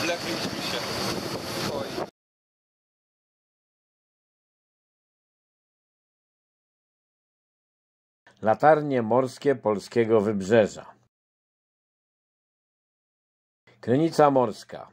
Wlepił się. Oj. Latarnie morskie polskiego wybrzeża. Krynica morska.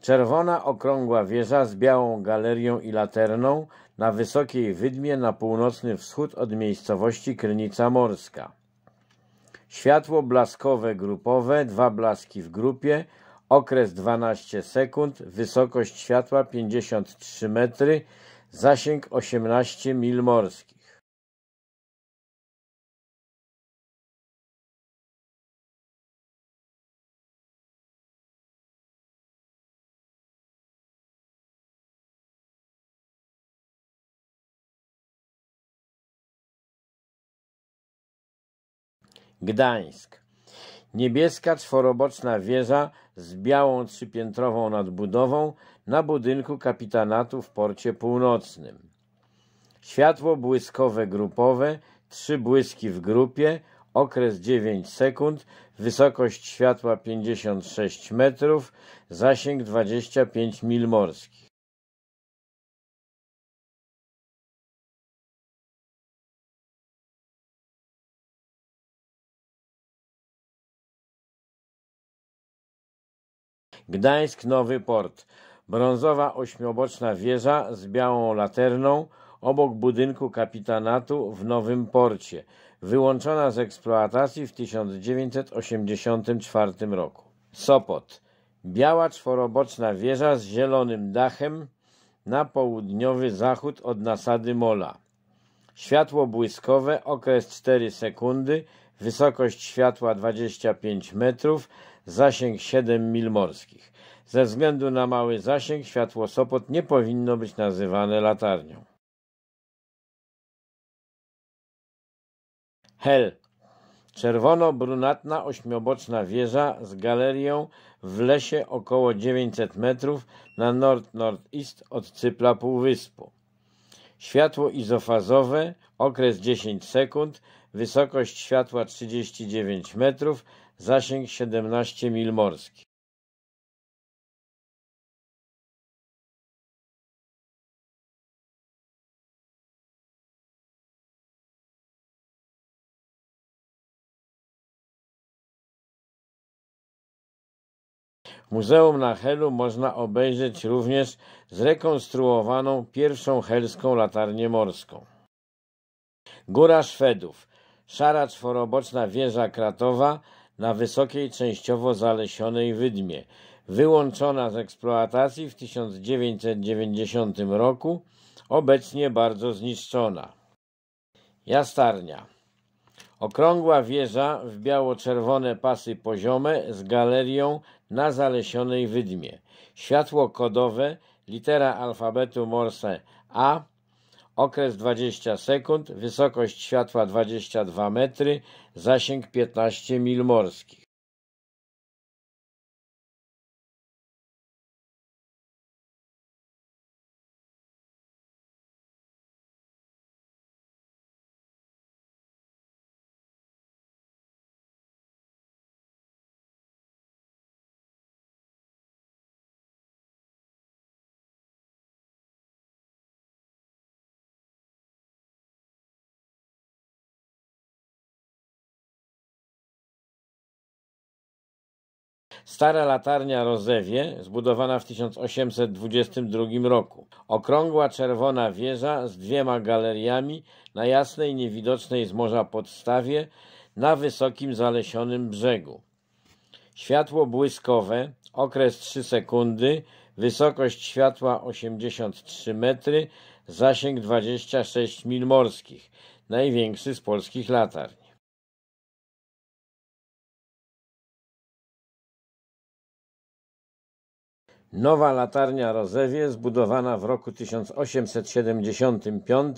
Czerwona okrągła wieża z białą galerią i laterną na wysokiej wydmie na północny wschód od miejscowości Krynica Morska. Światło blaskowe grupowe, dwa blaski w grupie, okres 12 sekund, wysokość światła 53 metry, zasięg 18 mil morskich. Gdańsk. Niebieska czworoboczna wieża z białą trzypiętrową nadbudową na budynku kapitanatu w porcie północnym. Światło błyskowe grupowe, trzy błyski w grupie, okres 9 sekund, wysokość światła 56 metrów, zasięg 25 mil morskich. Gdańsk Nowy Port. Brązowa ośmioboczna wieża z białą laterną obok budynku kapitanatu w Nowym Porcie, wyłączona z eksploatacji w 1984 roku. Sopot. Biała czworoboczna wieża z zielonym dachem na południowy zachód od nasady mola. Światło błyskowe, okres 4 sekundy, wysokość światła 25 metrów, zasięg 7 mil morskich. Ze względu na mały zasięg światło Sopot nie powinno być nazywane latarnią. Hel. Czerwono-brunatna ośmioboczna wieża z galerią w lesie około 900 metrów na nord-nord-east od cypla półwyspu. Światło izofazowe, okres 10 sekund, wysokość światła 39 metrów, zasięg 17 mil morskich. muzeum na Helu można obejrzeć również zrekonstruowaną pierwszą helską latarnię morską. Góra Szwedów, szara czworoboczna wieża kratowa na wysokiej, częściowo zalesionej wydmie. Wyłączona z eksploatacji w 1990 roku, obecnie bardzo zniszczona. Jastarnia. Okrągła wieża w biało-czerwone pasy poziome z galerią na zalesionej wydmie. Światło kodowe, litera alfabetu Morse A okres 20 sekund, wysokość światła 22 metry, zasięg 15 mil morskich. Stara latarnia Rozewie, zbudowana w 1822 roku. Okrągła czerwona wieża z dwiema galeriami na jasnej, niewidocznej z morza podstawie na wysokim, zalesionym brzegu. Światło błyskowe, okres 3 sekundy, wysokość światła 83 metry, zasięg 26 mil morskich, największy z polskich latarni. Nowa latarnia Rozewie zbudowana w roku 1875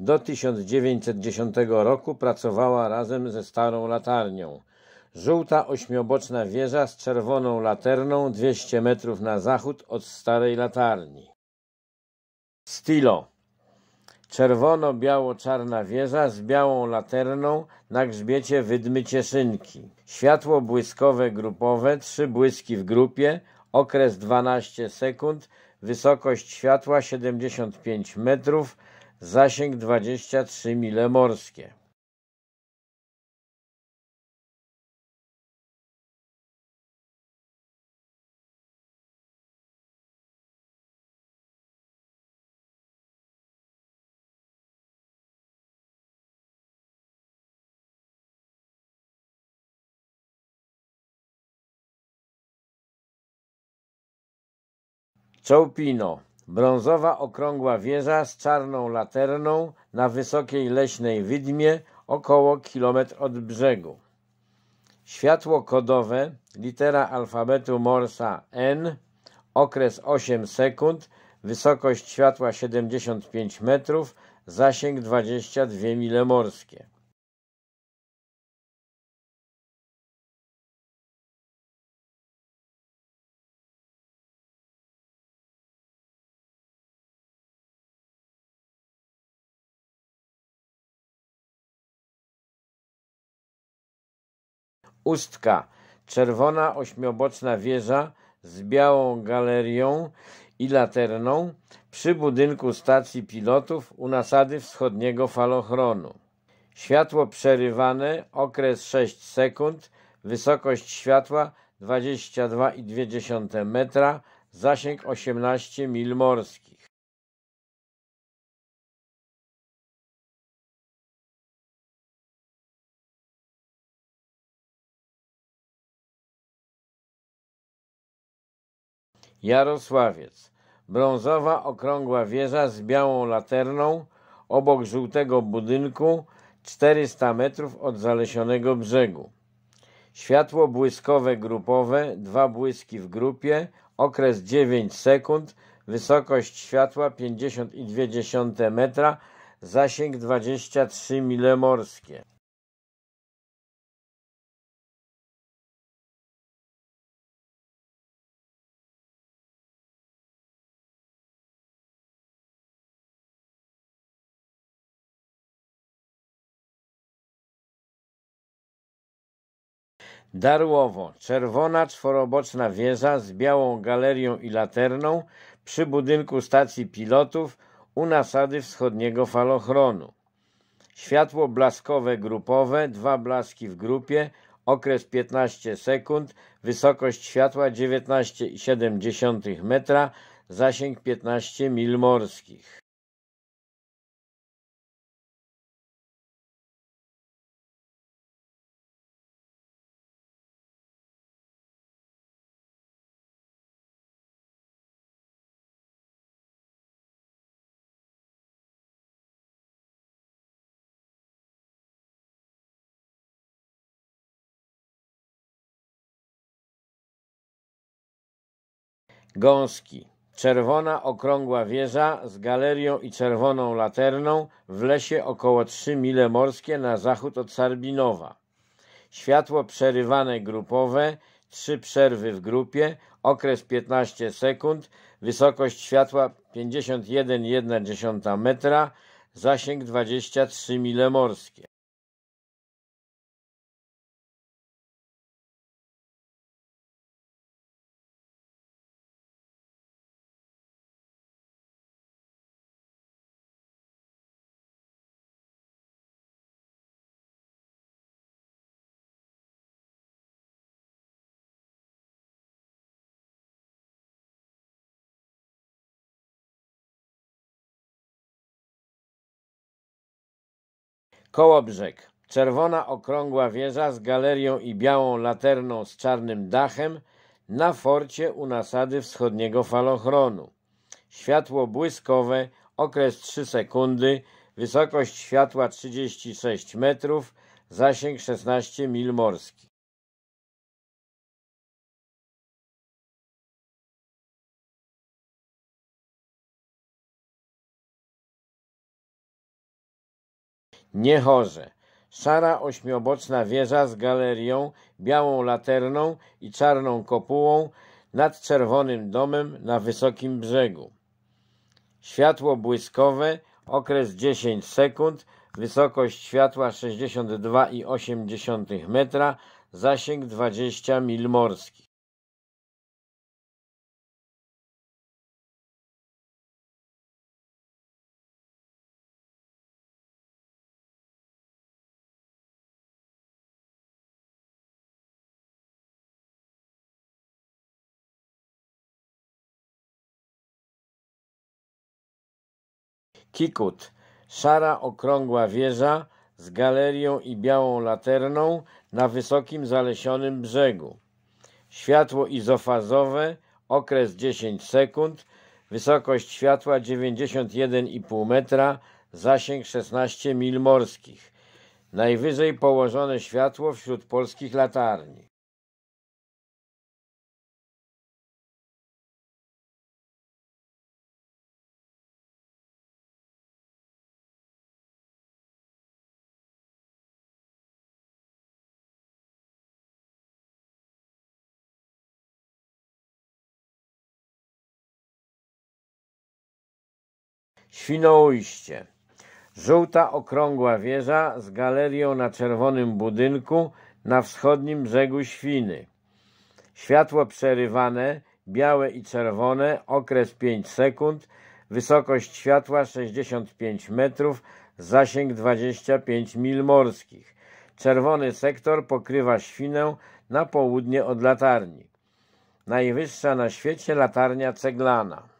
do 1910 roku pracowała razem ze starą latarnią. Żółta ośmioboczna wieża z czerwoną laterną 200 metrów na zachód od starej latarni. Stilo. Czerwono-biało-czarna wieża z białą laterną na grzbiecie wydmy cieszynki. Światło błyskowe grupowe, trzy błyski w grupie, okres 12 sekund, wysokość światła 75 metrów, zasięg 23 mile morskie. Czołpino. Brązowa okrągła wieża z czarną laterną na wysokiej leśnej wydmie około kilometr od brzegu. Światło kodowe, litera alfabetu Morsa N, okres 8 sekund, wysokość światła 75 metrów, zasięg 22 mile morskie. Ustka, czerwona ośmioboczna wieża z białą galerią i laterną przy budynku stacji pilotów u nasady wschodniego falochronu. Światło przerywane, okres 6 sekund, wysokość światła 22,2 metra, zasięg 18 mil morskich. Jarosławiec. Brązowa okrągła wieża z białą laterną obok żółtego budynku 400 metrów od zalesionego brzegu. Światło błyskowe grupowe, dwa błyski w grupie, okres 9 sekund, wysokość światła 50,2 metra, zasięg 23 mile morskie. Darłowo czerwona czworoboczna wieża z białą galerią i laterną przy budynku stacji pilotów u nasady wschodniego falochronu. Światło blaskowe grupowe, dwa blaski w grupie, okres 15 sekund, wysokość światła 19,7 metra, zasięg 15 mil morskich. Gąski. Czerwona okrągła wieża z galerią i czerwoną laterną w lesie około 3 mile morskie na zachód od Sarbinowa. Światło przerywane grupowe, trzy przerwy w grupie, okres 15 sekund, wysokość światła 51,1 metra, zasięg 23 mile morskie. Kołobrzeg. Czerwona okrągła wieża z galerią i białą laterną z czarnym dachem na forcie u nasady wschodniego falochronu. Światło błyskowe, okres 3 sekundy, wysokość światła 36 metrów, zasięg 16 mil morskich. niechorze. Szara ośmioboczna wieża z galerią, białą laterną i czarną kopułą nad czerwonym domem na wysokim brzegu. Światło błyskowe, okres 10 sekund, wysokość światła 62,8 metra, zasięg 20 mil morskich. Kikut. Szara, okrągła wieża z galerią i białą laterną na wysokim, zalesionym brzegu. Światło izofazowe, okres 10 sekund, wysokość światła 91,5 metra, zasięg 16 mil morskich. Najwyżej położone światło wśród polskich latarni. Świnoujście. Żółta okrągła wieża z galerią na czerwonym budynku na wschodnim brzegu Świny. Światło przerywane, białe i czerwone, okres 5 sekund, wysokość światła 65 metrów, zasięg 25 mil morskich. Czerwony sektor pokrywa świnę na południe od latarni. Najwyższa na świecie latarnia ceglana.